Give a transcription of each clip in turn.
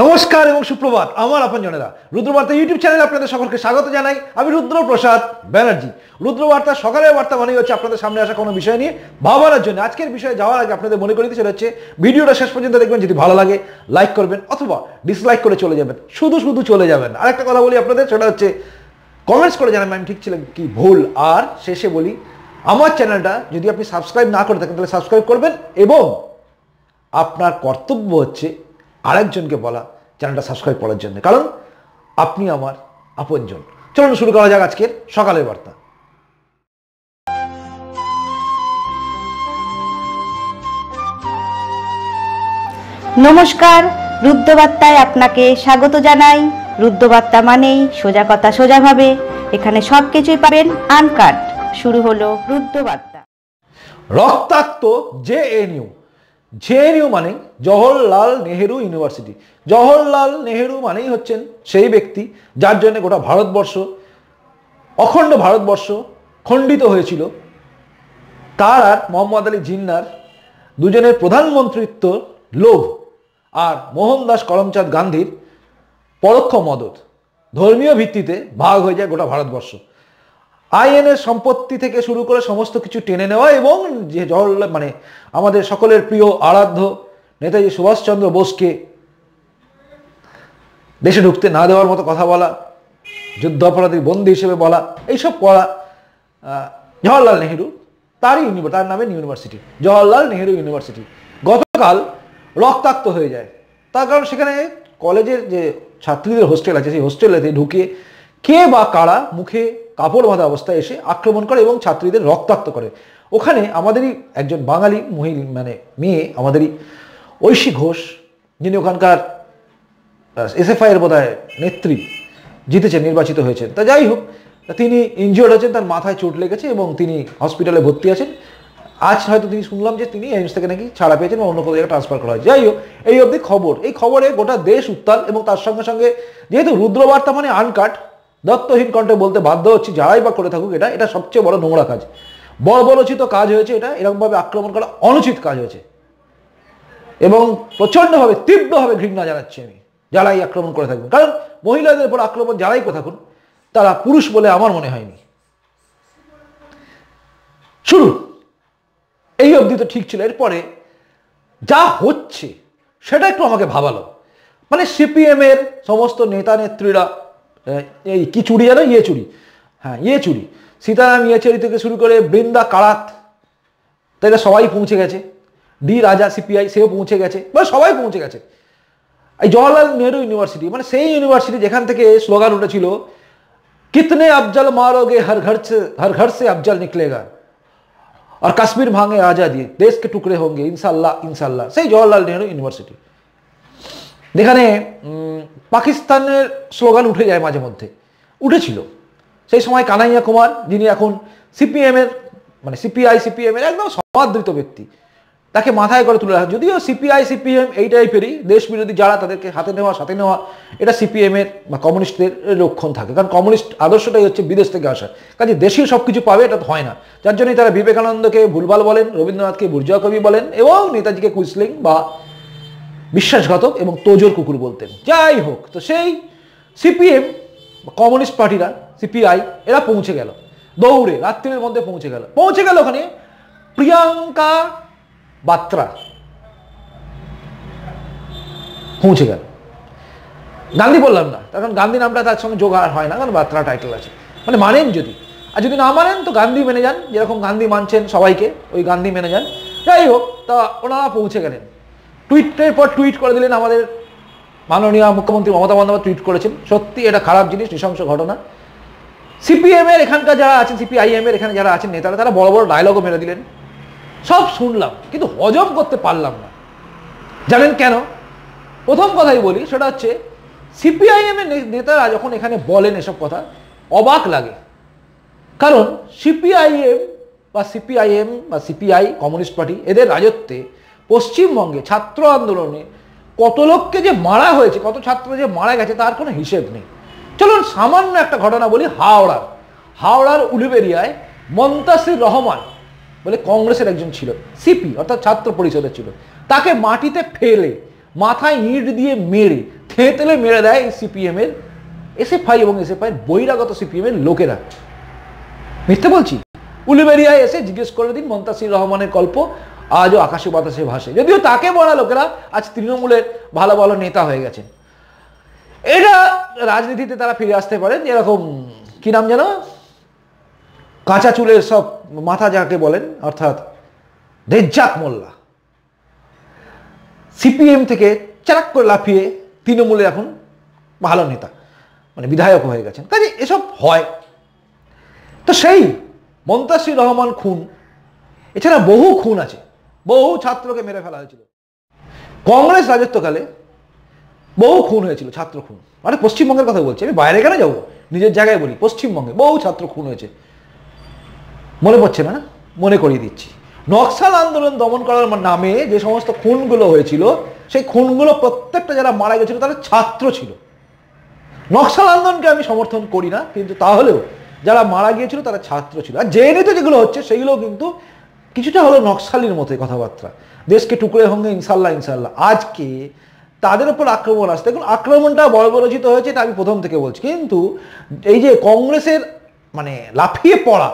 নমস্কার এবং সুপ্রভাত আমার জনেরা রুদ্রবার্তা ইউটিউব চ্যানেলে আপনাদের সকলকে স্বাগত জানাই আমি রুদ্রপ্রসাদ ব্যানার্জি রুদ্রবার্তা সকালের বার্তা মানেই হচ্ছে আপনাদের সামনে আসা কোনো বিষয় নিয়ে ভাবার জন্য আজকের বিষয়ে যাওয়ার আগে আপনাদের মনে করি সেটা হচ্ছে ভিডিওটা শেষ পর্যন্ত দেখবেন যদি ভালো লাগে লাইক করবেন অথবা ডিসলাইক করে চলে যাবেন শুধু শুধু চলে যাবেন আরেকটা কথা বলি আপনাদের সেটা হচ্ছে কমেন্টস করে জানাবেন আমি ঠিক ছিলাম কি ভুল আর শেষে বলি আমার চ্যানেলটা যদি আপনি সাবস্ক্রাইব না করে থাকেন তাহলে সাবস্ক্রাইব করবেন এবং আপনার কর্তব্য হচ্ছে আরেকজনকে বলা চ্যানেলটা সাবস্ক্রাইব করার জন্য কারণ আপনি আমার আপনজন চলুন শুরু করা যাক আজকের সকালের বার্তা নমস্কার রুদ্রবার্তায় আপনাকে স্বাগত জানাই রুদ্রবার্তা মানেই সোজা কথা সোজাভাবে এখানে সব কিছুই পাবেন আনকাট শুরু হলো রুদ্রবার্তা রক্তাক্ত জে জেএনইউ মানে জওহরলাল নেহেরু ইউনিভার্সিটি জওহরলাল নেহেরু মানেই হচ্ছেন সেই ব্যক্তি যার জন্য গোটা ভারতবর্ষ অখণ্ড ভারতবর্ষ খণ্ডিত হয়েছিল তার আর মোহাম্মদ আলী জিন্নার দুজনের প্রধানমন্ত্রিত্ব লোভ আর মোহনদাস করমচাঁদ গান্ধীর পরোক্ষ মদত ধর্মীয় ভিত্তিতে ভাগ হয়ে যায় গোটা ভারতবর্ষ আইএনএর সম্পত্তি থেকে শুরু করে সমস্ত কিছু টেনে নেওয়া এবং যে জওয়াহরলাল মানে আমাদের সকলের প্রিয় আরাধ্য নেতাজি সুভাষচন্দ্র বোসকে দেশে ঢুকতে না দেওয়ার মতো কথা বলা যুদ্ধ অপরাধী বন্দী হিসেবে বলা এইসব করা জওয়াহরলাল নেহেরু তারই তার নামে ইউনিভার্সিটি জওয়াহরলাল নেহেরু ইউনিভার্সিটি গতকাল রক্তাক্ত হয়ে যায় তার কারণ সেখানে কলেজের যে ছাত্রীদের হোস্টেল আছে সেই হোস্টেলেতে ঢুকিয়ে কে বা কারা মুখে কাপড় বাঁধা অবস্থায় এসে আক্রমণ করে এবং ছাত্রীদের রক্তাক্ত করে ওখানে আমাদেরই একজন বাঙালি মহিল মানে মেয়ে আমাদেরই ঐশী ঘোষ যিনি ওখানকার এসএফআইয়ের বোধ হয় নেত্রী জিতেছেন নির্বাচিত হয়েছেন তা যাই হোক তিনি ইনজিওর্ড হয়েছেন তার মাথায় চোট লেগেছে এবং তিনি হসপিটালে ভর্তি আছেন আজ হয়তো তিনি শুনলাম যে তিনি এইমস থেকে নাকি ছাড়া পেয়েছেন বা অন্য কোথাও জায়গায় ট্রান্সফার করা হয় যাই হোক এই অবধি খবর এই খবরে গোটা দেশ উত্তাল এবং তার সঙ্গে সঙ্গে যেহেতু রুদ্রবার্তা মানে আনকাট দত্তহীন কণ্ঠে বলতে বাধ্য হচ্ছি যারাই বা করে থাকুক এটা এটা সবচেয়ে বড় নোংরা কাজ বর্বরচিত কাজ হয়েছে এটা এরকমভাবে আক্রমণ করা অনুচিত কাজ হয়েছে এবং প্রচণ্ডভাবে তীব্রভাবে ঘৃণা জানাচ্ছি আমি যারাই আক্রমণ করে থাকবেন কারণ মহিলাদের উপর আক্রমণ যারাই করে থাকুন তারা পুরুষ বলে আমার মনে হয়নি শুরু এই অবধি তো ঠিক ছিল এরপরে যা হচ্ছে সেটা একটু আমাকে ভাবালো মানে সিপিএমের সমস্ত নেতা নেত্রীরা এই কি চুরি জানো ইয়ে চুরি হ্যাঁ ইয়ে চুরি সীতারাম ইয়ে চুরি থেকে শুরু করে বৃন্দা কারাত তাইলে সবাই পৌঁছে গেছে ডি রাজা সিপিআই সেও পৌঁছে গেছে মানে সবাই পৌঁছে গেছে এই জওয়াহরলাল নেহরু ইউনিভার্সিটি মানে সেই ইউনিভার্সিটি যেখান থেকে স্লোগান উঠেছিল কিতনে আফজল মারোগে হর ঘর হর ঘর সে আফজল নিকলেগা আর কাশ্মীর ভাঙে आजादी দেশকে টুকরে टुकड़े ইনশাল্লাহ ইনশাল্লাহ इंशाल्लाह सही जवाहरलाल नेहरू যেখানে পাকিস্তানের স্লোগান উঠে যায় মাঝে মধ্যে উঠেছিল সেই সময় কানাইয়া কুমার যিনি এখন সিপিএমের মানে সিপিআই সিপিএমের একদম সমাদৃত ব্যক্তি তাকে মাথায় করে তুলে রাখা যদিও সিপিআই সিপিএম এই টাইপেরই দেশ বিরোধী যারা তাদেরকে হাতে নেওয়া সাথে নেওয়া এটা সিপিএমের বা কমিউনিস্টদের লক্ষণ থাকে কারণ কমিউনিস্ট আদর্শটাই হচ্ছে বিদেশ থেকে আসা কাজে দেশীয় সব কিছু পাবে এটা হয় না যার জন্যই তারা বিবেকানন্দকে ভুলভাল বলেন রবীন্দ্রনাথকে বুর্জা কবি বলেন এবং নেতাজিকে কুইসলিং বা বিশ্বাসঘাতক এবং তোজোর কুকুর বলতেন যাই হোক তো সেই সিপিএম কমিউনিস্ট পার্টিরা সিপিআই এরা পৌঁছে গেল দৌড়ে রাত্রির মধ্যে পৌঁছে গেল পৌঁছে গেল ওখানে প্রিয়াঙ্কা বাত্রা পৌঁছে গেল গান্ধী বললাম না তখন গান্ধী নামটা তার সঙ্গে যোগ আর হয় না কারণ বাত্রা টাইটেল আছে মানে মানেন যদি আর যদি না মানেন তো গান্ধী মেনে যান যেরকম গান্ধী মানছেন সবাইকে ওই গান্ধী মেনে যান যাই হোক তা ওনারা পৌঁছে গেলেন টুইটের পর টুইট করে দিলেন আমাদের মাননীয় মুখ্যমন্ত্রী মমতা বন্দ্যোপাধ্যায় টুইট করেছেন সত্যি এটা খারাপ জিনিস নৃশংস ঘটনা সিপিএমের এখানকার যারা আছেন সিপিআইএমের এখানে যারা আছেন নেতারা তারা বড় বড় ডায়লগও মেরে দিলেন সব শুনলাম কিন্তু হজম করতে পারলাম না জানেন কেন প্রথম কথাই বলি সেটা হচ্ছে সিপিআইএমের নেতারা যখন এখানে বলেন এসব কথা অবাক লাগে কারণ সিপিআইএম বা সিপিআইএম বা সিপিআই কমিউনিস্ট পার্টি এদের রাজত্বে পশ্চিমবঙ্গে ছাত্র আন্দোলনে কত লোককে যে মারা হয়েছে কত ছাত্র যে মারা গেছে তার কোনো হিসেব নেই চলুন সামান্য একটা ঘটনা বলি হাওড়ার হাওড়ার উলুবেরিয়ায় মন্তাসির রহমান বলে কংগ্রেসের একজন ছিল সিপি অর্থাৎ ছাত্র পরিষদের ছিল তাকে মাটিতে ফেলে মাথায় ইট দিয়ে মেরে থেঁতেলে মেরে দেয় সিপিএমের এসএফআই এবং ফাই বহিরাগত সিপিএমের লোকেরা মিথ্যে বলছি উলুবেরিয়ায় এসে জিজ্ঞেস করে দিন মন্তাসির রহমানের গল্প আজও আকাশে বাতাসে ভাসে যদিও তাকে বলা লোকেরা আজ তৃণমূলের ভালো ভালো নেতা হয়ে গেছেন এটা রাজনীতিতে তারা ফিরে আসতে পারেন এরকম কি নাম যেন কাঁচা চুলের সব মাথা যাকে বলেন অর্থাৎ রেজ্জাক মোল্লা সিপিএম থেকে চারাক করে লাফিয়ে তৃণমূলের এখন ভালো নেতা মানে বিধায়ক হয়ে গেছেন কাজে এসব হয় তো সেই মন্তাসির রহমান খুন এছাড়া বহু খুন আছে বহু ছাত্রকে মেরে ফেলা হয়েছিল কংগ্রেস রাজত্বকালে বহু খুন হয়েছিল ছাত্র খুন মানে পশ্চিমবঙ্গের কথা বলছি আমি বাইরে কেন যাবো নিজের জায়গায় বলি পশ্চিমবঙ্গে বহু ছাত্র খুন হয়েছে মনে পড়ছে না মনে করিয়ে দিচ্ছি নকশাল আন্দোলন দমন করার নামে যে সমস্ত খুনগুলো হয়েছিল সেই খুনগুলো প্রত্যেকটা যারা মারা গেছিল তারা ছাত্র ছিল নকশাল আন্দোলনকে আমি সমর্থন করি না কিন্তু তাহলেও যারা মারা গিয়েছিল তারা ছাত্র ছিল আর জেএনইতে যেগুলো হচ্ছে সেগুলো কিন্তু কিছুটা হলো নকশালির মতো কথাবার্তা দেশকে টুকরে হঙ্গে ইনশাল্লাহ ইনশাল্লাহ আজকে তাদের উপর আক্রমণ আসছে দেখুন আক্রমণটা বর্বরচিত হয়েছে এটা আমি প্রথম থেকে বলছি কিন্তু এই যে কংগ্রেসের মানে লাফিয়ে পড়া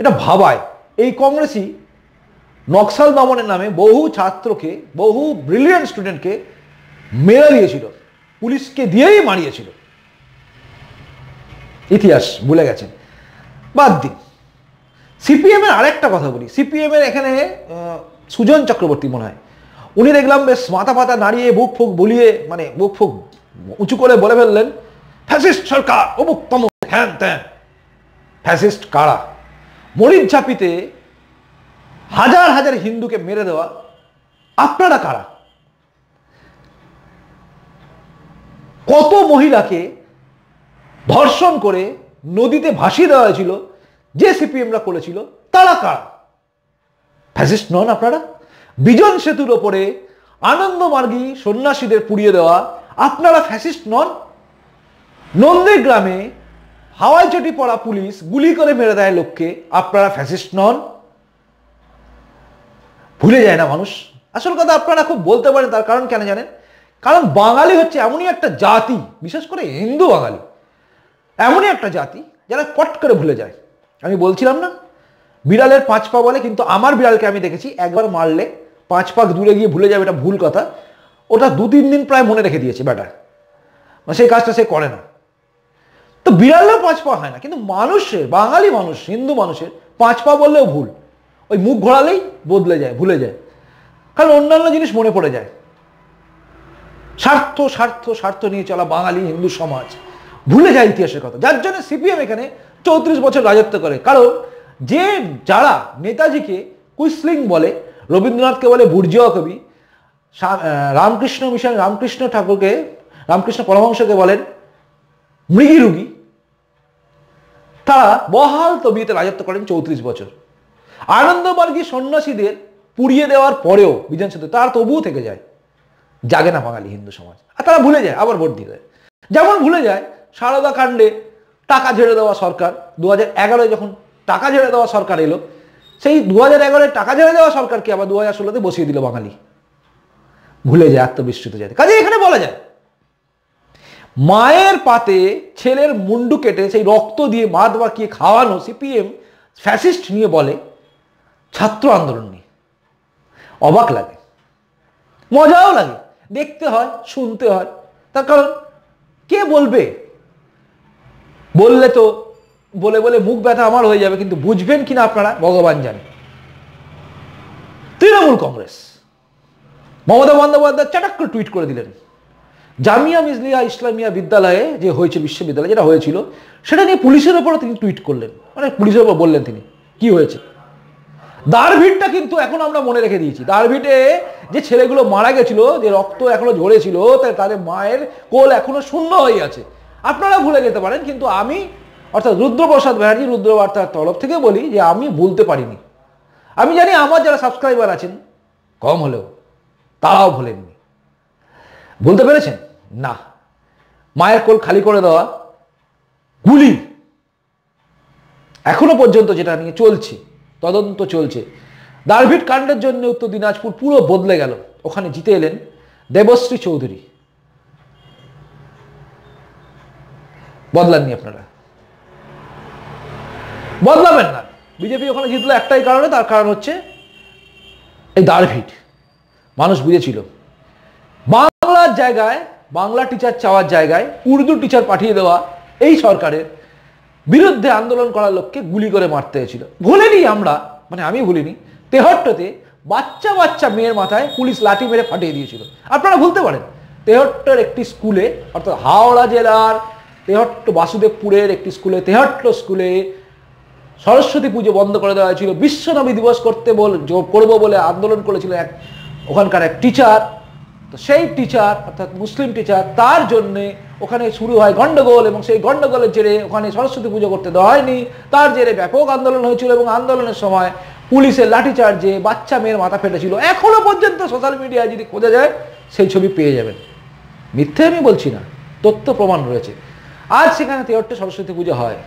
এটা ভাবায় এই কংগ্রেসই নকশাল দমনের নামে বহু ছাত্রকে বহু ব্রিলিয়ান্ট স্টুডেন্টকে মেরে দিয়েছিল পুলিশকে দিয়েই মারিয়েছিল ইতিহাস ভুলে গেছেন বাদ দিন সিপিএমের আরেকটা কথা বলি সিপিএমের এখানে সুজন চক্রবর্তী মনে হয় উনি দেখলাম বেশ মাথা পাতা নাড়িয়ে বুক ফুক বলিয়ে মানে বুক ফুক উঁচু করে বলে ফেললেন ফ্যাসিস্ট সরকার অমুক তমুক হ্যান ত্যান ফ্যাসিস্ট কারা মরিন চাপিতে হাজার হাজার হিন্দুকে মেরে দেওয়া আপনারা কারা কত মহিলাকে ধর্ষণ করে নদীতে ভাসিয়ে দেওয়া হয়েছিল যে সিপিএমরা করেছিল তারা কারা ফ্যাসিস্ট নন আপনারা বিজন সেতুর ওপরে আনন্দমার্গী সন্ন্যাসীদের পুড়িয়ে দেওয়া আপনারা ফ্যাসিস্ট নন নন্দীগ্রামে হাওয়াই চটি পড়া পুলিশ গুলি করে মেরে দেয় লোককে আপনারা ফ্যাসিস্ট নন ভুলে যায় না মানুষ আসল কথা আপনারা খুব বলতে পারেন তার কারণ কেন জানেন কারণ বাঙালি হচ্ছে এমনই একটা জাতি বিশেষ করে হিন্দু বাঙালি এমনই একটা জাতি যারা পট করে ভুলে যায় আমি বলছিলাম না বিড়ালের পাঁচ পা বলে কিন্তু আমার বিড়ালকে আমি দেখেছি একবার মারলে পাঁচ পাক দূরে গিয়ে ভুলে যাবে এটা ভুল কথা ওটা দু তিন দিন প্রায় মনে রেখে দিয়েছে ব্যাটা সেই কাজটা সে করে না তো বিড়ালও পাঁচ পা হয় না কিন্তু মানুষের বাঙালি মানুষ হিন্দু মানুষের পাঁচ পা বললেও ভুল ওই মুখ ঘোরালেই বদলে যায় ভুলে যায় কারণ অন্যান্য জিনিস মনে পড়ে যায় স্বার্থ স্বার্থ স্বার্থ নিয়ে চলা বাঙালি হিন্দু সমাজ ভুলে যায় ইতিহাসের কথা যার জন্য সিপিএম এখানে চৌত্রিশ বছর রাজত্ব করে কারণ যে যারা নেতাজিকে কুইসলিং বলে রবীন্দ্রনাথকে বলে বুর্জিয়া কবি রামকৃষ্ণ মিশন রামকৃষ্ণ ঠাকুরকে রামকৃষ্ণ পরমহংসকে বলেন মৃগী তারা বহাল তবিয়তে রাজত্ব করেন চৌত্রিশ বছর আনন্দমার্গী সন্ন্যাসীদের পুড়িয়ে দেওয়ার পরেও বিধানসভা তার তবুও থেকে যায় জাগে না বাঙালি হিন্দু সমাজ আর তারা ভুলে যায় আবার ভোট দিয়ে দেয় যেমন ভুলে যায় সারদা কাণ্ডে টাকা ঝেড়ে দেওয়া সরকার দু হাজার যখন টাকা ঝেড়ে দেওয়া সরকার এলো সেই দু হাজার টাকা ঝেড়ে দেওয়া সরকারকে আবার দু হাজার ষোলোতে বসিয়ে দিল বাঙালি ভুলে যায় আত্মবিস্মৃত যায় কাজে এখানে বলা যায় মায়ের পাতে ছেলের মুন্ডু কেটে সেই রক্ত দিয়ে মাদ বাঁকিয়ে খাওয়ানো সিপিএম ফ্যাসিস্ট নিয়ে বলে ছাত্র আন্দোলন নিয়ে অবাক লাগে মজাও লাগে দেখতে হয় শুনতে হয় তার কারণ কে বলবে বললে তো বলে বলে মুখ ব্যথা আমার হয়ে যাবে কিন্তু বুঝবেন কিনা আপনারা ভগবান জানে তৃণমূল কংগ্রেস মমতা বন্দ্যোপাধ্যায় চাটাক করে টুইট করে দিলেন জামিয়া মিজলিয়া ইসলামিয়া বিদ্যালয়ে যে হয়েছে বিশ্ববিদ্যালয়ে যেটা হয়েছিল সেটা নিয়ে পুলিশের ওপরও তিনি টুইট করলেন মানে পুলিশের ওপর বললেন তিনি কি হয়েছে দারভিটটা কিন্তু এখন আমরা মনে রেখে দিয়েছি দারভিটে যে ছেলেগুলো মারা গেছিল যে রক্ত এখনো ঝরেছিল তাই তাদের মায়ের কোল এখনো শূন্য হয়ে আছে আপনারা ভুলে যেতে পারেন কিন্তু আমি অর্থাৎ রুদ্রপ্রসাদ ব্যানার্জি রুদ্রবার্তার তরফ থেকে বলি যে আমি ভুলতে পারিনি আমি জানি আমার যারা সাবস্ক্রাইবার আছেন কম হলেও তারাও ভুলেননি বলতে পেরেছেন না মায়ের কোল খালি করে দেওয়া গুলি এখনো পর্যন্ত যেটা নিয়ে চলছে তদন্ত চলছে দারভিড কাণ্ডের জন্য উত্তর দিনাজপুর পুরো বদলে গেল ওখানে জিতে এলেন দেবশ্রী চৌধুরী বদলাননি আপনারা বদলাবেন না বিজেপি ওখানে জিতলো একটাই কারণে তার কারণ হচ্ছে এই দাঁড়ভিট মানুষ বুঝেছিল বাংলার জায়গায় বাংলা টিচার চাওয়ার জায়গায় উর্দু টিচার পাঠিয়ে দেওয়া এই সরকারের বিরুদ্ধে আন্দোলন করার লোককে গুলি করে মারতে হয়েছিল ভুলিনি আমরা মানে আমি ভুলিনি তেহট্টতে বাচ্চা বাচ্চা মেয়ের মাথায় পুলিশ লাঠি মেরে ফাটিয়ে দিয়েছিল আপনারা ভুলতে পারেন তেহট্টর একটি স্কুলে অর্থাৎ হাওড়া জেলার তেহট্ট বাসুদেবপুরের একটি স্কুলে তেহট্ট স্কুলে সরস্বতী পুজো বন্ধ করে দেওয়া হয়েছিল বিশ্বনবী দিবস করতে বল করবো বলে আন্দোলন করেছিল এক ওখানকার এক টিচার তো সেই টিচার অর্থাৎ মুসলিম টিচার তার জন্যে ওখানে শুরু হয় গণ্ডগোল এবং সেই গণ্ডগোলের জেরে ওখানে সরস্বতী পুজো করতে দেওয়া হয়নি তার জেরে ব্যাপক আন্দোলন হয়েছিল এবং আন্দোলনের সময় পুলিশের লাঠিচার্জে বাচ্চা মেয়ের মাথা ফেটেছিল এখনো পর্যন্ত সোশ্যাল মিডিয়ায় যদি খোঁজা যায় সেই ছবি পেয়ে যাবেন মিথ্যে আমি বলছি না তথ্য প্রমাণ রয়েছে আজ সেখানে তেহট্টে সরস্বতী পুজো হয়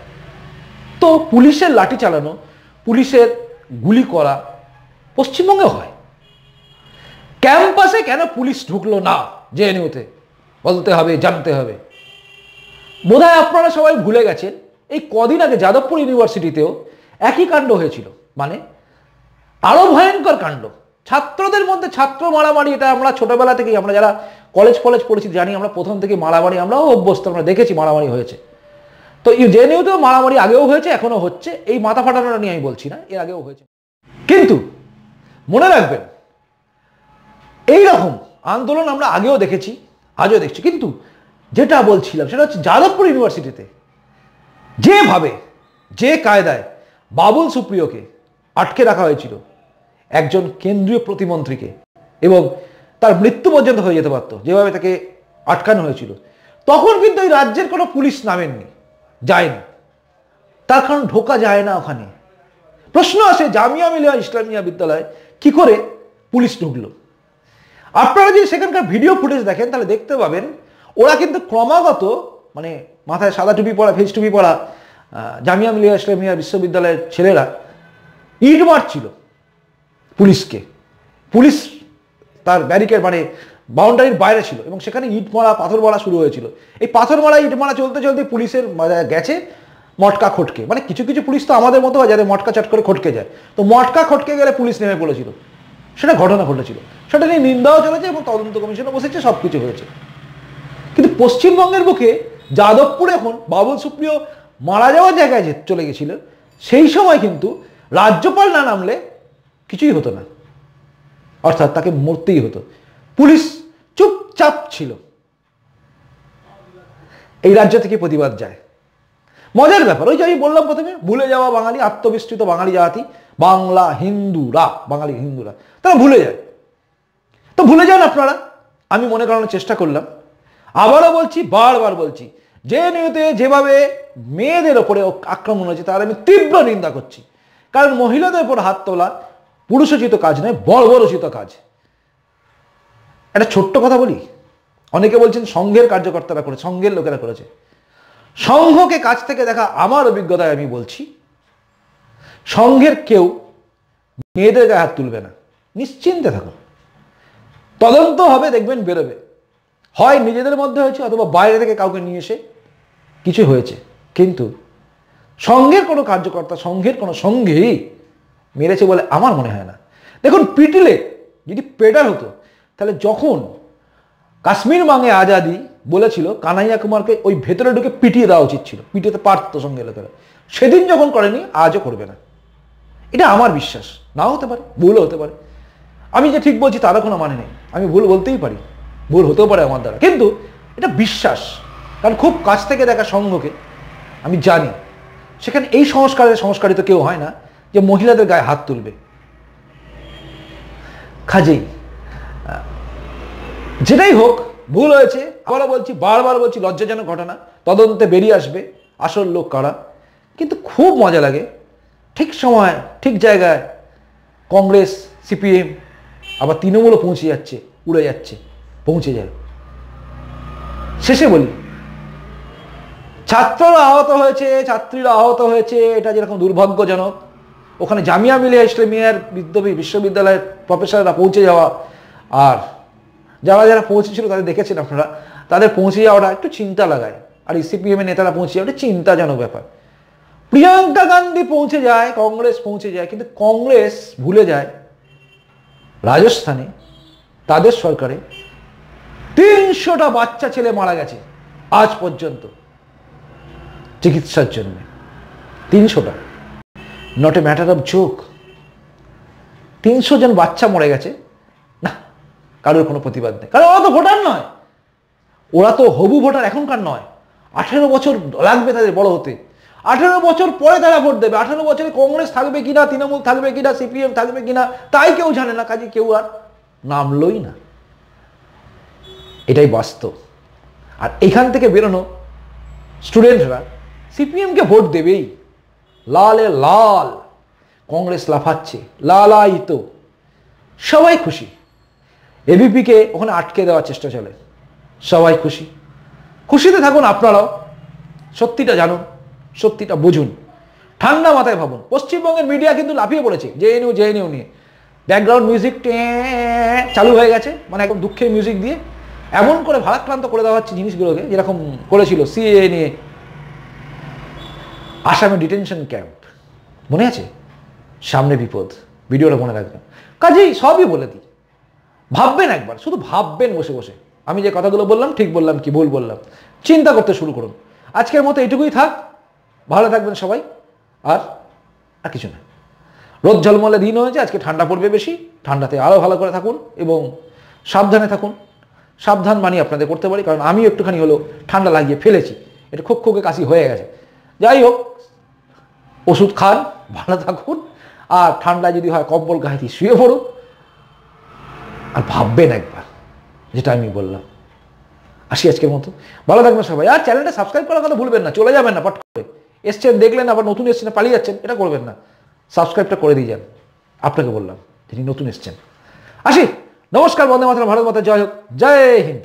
তো পুলিশের লাঠি চালানো পুলিশের গুলি করা পশ্চিমবঙ্গে হয় ক্যাম্পাসে কেন পুলিশ ঢুকলো না জেএনইউতে বলতে হবে জানতে হবে বোধহয় আপনারা সবাই ভুলে গেছেন এই কদিন আগে যাদবপুর ইউনিভার্সিটিতেও একই কাণ্ড হয়েছিল মানে আরও ভয়ঙ্কর কাণ্ড ছাত্রদের মধ্যে ছাত্র মারামারি এটা আমরা ছোটবেলা থেকেই আমরা যারা কলেজ ফলেজ পড়েছি জানি আমরা প্রথম থেকে মারামারি আমরাও অভ্যস্ত আমরা দেখেছি মারামারি হয়েছে তো জেনেও তো মারামারি আগেও হয়েছে এখনও হচ্ছে এই মাথা ফাটানোটা নিয়ে আমি বলছি না এর আগেও হয়েছে কিন্তু মনে রাখবেন এইরকম আন্দোলন আমরা আগেও দেখেছি আজও দেখছি কিন্তু যেটা বলছিলাম সেটা হচ্ছে যাদবপুর ইউনিভার্সিটিতে যেভাবে যে কায়দায় বাবুল সুপ্রিয়কে আটকে রাখা হয়েছিল একজন কেন্দ্রীয় প্রতিমন্ত্রীকে এবং তার মৃত্যু পর্যন্ত হয়ে যেতে পারতো যেভাবে তাকে আটকানো হয়েছিল তখন কিন্তু এই রাজ্যের কোনো পুলিশ নামেননি যায়নি তার কারণ ঢোকা যায় না ওখানে প্রশ্ন আসে জামিয়া মিলিয়া ইসলামিয়া বিদ্যালয় কি করে পুলিশ ঢুকলো আপনারা যদি সেখানকার ভিডিও ফুটেজ দেখেন তাহলে দেখতে পাবেন ওরা কিন্তু ক্রমাগত মানে মাথায় সাদা টুপি পরা ফেস টুপি পরা জামিয়া মিলিয়া ইসলামিয়া বিশ্ববিদ্যালয়ের ছেলেরা ইট মারছিল পুলিশকে পুলিশ তার ব্যারিকেড মানে বাউন্ডারির বাইরে ছিল এবং সেখানে ইট মারা পাথর মারা শুরু হয়েছিল এই পাথর মারা ইট মারা চলতে চলতে পুলিশের গেছে মটকা খটকে মানে কিছু কিছু পুলিশ তো আমাদের মতো হয় যাদের মটকা চট করে খটকে যায় তো মটকা খটকে গেলে পুলিশ নেমে পড়েছিল সেটা ঘটনা ঘটেছিল সেটা নিয়ে নিন্দাও চলেছে এবং তদন্ত কমিশনও বসেছে সব কিছু হয়েছে কিন্তু পশ্চিমবঙ্গের বুকে যাদবপুর এখন বাবুল সুপ্রিয় মারা যাওয়ার জায়গায় চলে গেছিল সেই সময় কিন্তু রাজ্যপাল না নামলে কিছুই হতো না অর্থাৎ তাকে মরতেই হতো পুলিশ চুপচাপ ছিল এই রাজ্য থেকে প্রতিবাদ যায় মজার ব্যাপার ওই যে আমি বললাম প্রথমে ভুলে যাওয়া বাঙালি আত্মবিস্তৃত বাঙালি জাতি বাংলা হিন্দুরা বাঙালি হিন্দুরা তারা ভুলে যায় তো ভুলে যান আপনারা আমি মনে করানোর চেষ্টা করলাম আবারও বলছি বারবার বলছি যে নিয়তে যেভাবে মেয়েদের ওপরে আক্রমণ হয়েছে তার আমি তীব্র নিন্দা করছি কারণ মহিলাদের উপর হাত তোলা পুরুষোচিত কাজ নয় বড় বর্বরোচিত কাজ একটা ছোট্ট কথা বলি অনেকে বলছেন সংঘের কার্যকর্তারা করে সংঘের লোকেরা করেছে সংঘকে কাছ থেকে দেখা আমার অভিজ্ঞতায় আমি বলছি সংঘের কেউ মেয়েদের গায়ে হাত তুলবে না নিশ্চিন্তে থাকো তদন্ত হবে দেখবেন বেরোবে হয় নিজেদের মধ্যে হয়েছে অথবা বাইরে থেকে কাউকে নিয়ে এসে কিছু হয়েছে কিন্তু সংঘের কোনো কার্যকর্তা সংঘের কোনো সঙ্গেই মেরেছে বলে আমার মনে হয় না দেখুন পিটিলে যদি পেডার হতো তাহলে যখন কাশ্মীর মাঙে আজাদি বলেছিল কানাইয়া কুমারকে ওই ভেতরে ঢুকে পিটিয়ে দেওয়া উচিত ছিল পিটিয়ে পারতো সঙ্গে লোকেরা সেদিন যখন করেনি আজও করবে না এটা আমার বিশ্বাস নাও হতে পারে ভুলও হতে পারে আমি যে ঠিক বলছি তারও কোনো মানে নেই আমি ভুল বলতেই পারি ভুল হতেও পারে আমার দ্বারা কিন্তু এটা বিশ্বাস কারণ খুব কাছ থেকে দেখা সংঘকে আমি জানি সেখানে এই সংস্কারের সংস্কারিত কেউ হয় না যে মহিলাদের গায়ে হাত তুলবে কাজেই যেটাই হোক ভুল হয়েছে আবারও বলছি বারবার বলছি লজ্জাজনক ঘটনা তদন্তে বেরিয়ে আসবে আসল লোক কারা কিন্তু খুব মজা লাগে ঠিক সময় ঠিক জায়গায় কংগ্রেস সিপিএম আবার তৃণমূলও পৌঁছে যাচ্ছে উড়ে যাচ্ছে পৌঁছে যায় শেষে বলি ছাত্ররা আহত হয়েছে ছাত্রীরা আহত হয়েছে এটা যেরকম দুর্ভাগ্যজনক ওখানে জামিয়া মিলিয়া ইসলামিয়ার বিদ্যবী বিশ্ববিদ্যালয়ের প্রফেসররা পৌঁছে যাওয়া আর যারা যারা পৌঁছেছিল তাদের দেখেছেন আপনারা তাদের পৌঁছে যাওয়াটা একটু চিন্তা লাগায় আর ইসিপিএমের নেতারা পৌঁছে যাওয়া চিন্তাজনক ব্যাপার প্রিয়াঙ্কা গান্ধী পৌঁছে যায় কংগ্রেস পৌঁছে যায় কিন্তু কংগ্রেস ভুলে যায় রাজস্থানে তাদের সরকারে তিনশোটা বাচ্চা ছেলে মারা গেছে আজ পর্যন্ত চিকিৎসার জন্য তিনশোটা not a matter of joke তিনশো জন বাচ্চা মরে গেছে না কারোর কোনো প্রতিবাদ নেই কারণ ওরা তো ভোটার নয় ওরা তো হবু ভোটার এখনকার নয় আঠেরো বছর লাগবে তাদের বড় হতে আঠেরো বছর পরে তারা ভোট দেবে আঠেরো বছরে কংগ্রেস থাকবে কিনা তৃণমূল থাকবে কিনা সিপিএম থাকবে কিনা তাই কেউ জানে না কাজে কেউ আর নামলই না এটাই বাস্তব আর এখান থেকে বেরোনো স্টুডেন্টরা সিপিএমকে ভোট দেবেই লালে লাল কংগ্রেস লাফাচ্ছে লালায়িত সবাই খুশি এবিপিকে ওখানে আটকে দেওয়ার চেষ্টা চলে সবাই খুশি খুশিতে থাকুন আপনারাও সত্যিটা জানুন সত্যিটা বুঝুন ঠান্ডা মাথায় ভাবুন পশ্চিমবঙ্গের মিডিয়া কিন্তু লাফিয়ে পড়েছে জেএনইউ জেএনইউ নিয়ে ব্যাকগ্রাউন্ড মিউজিক চালু হয়ে গেছে মানে একদম দুঃখের মিউজিক দিয়ে এমন করে ভারাক্রান্ত করে দেওয়া হচ্ছে জিনিসগুলোকে যেরকম করেছিল সিএ নিয়ে আসামে ডিটেনশন ক্যাম্প মনে আছে সামনে বিপদ ভিডিওটা মনে রাখবেন কাজেই সবই বলে দিই ভাববেন একবার শুধু ভাববেন বসে বসে আমি যে কথাগুলো বললাম ঠিক বললাম কি ভুল বললাম চিন্তা করতে শুরু করুন আজকের মতো এটুকুই থাক ভালো থাকবেন সবাই আর আর কিছু না রোদ ঝলমলে দিন হয়েছে আজকে ঠান্ডা পড়বে বেশি ঠান্ডাতে আরও ভালো করে থাকুন এবং সাবধানে থাকুন সাবধান মানি আপনাদের করতে পারি কারণ আমিও একটুখানি হলো ঠান্ডা লাগিয়ে ফেলেছি এটা খুব খুবই কাশি হয়ে গেছে যাই হোক ওষুধ খান ভালো থাকুন আর ঠান্ডা যদি হয় কম্বল গায়ে শুয়ে পড়ুন আর ভাববেন একবার যেটা আমি বললাম আসি আজকের মতো ভালো থাকবেন সবাই আর চ্যানেলটা সাবস্ক্রাইব করার কথা ভুলবেন না চলে যাবেন না পট করে এসছেন দেখলেন আবার নতুন এসছেন পালিয়ে যাচ্ছেন এটা করবেন না সাবস্ক্রাইবটা করে দিয়ে যান আপনাকে বললাম তিনি নতুন এসছেন আসি নমস্কার বন্দে মাতরা ভারত মাতা জয় হোক জয় হিন্দ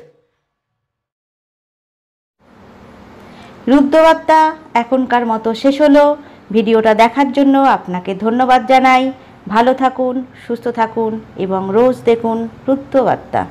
রূপদবার্তা এখনকার মতো শেষ হলো ভিডিওটা দেখার জন্য আপনাকে ধন্যবাদ জানাই ভালো থাকুন সুস্থ থাকুন এবং রোজ দেখুন রুত্তবার্তা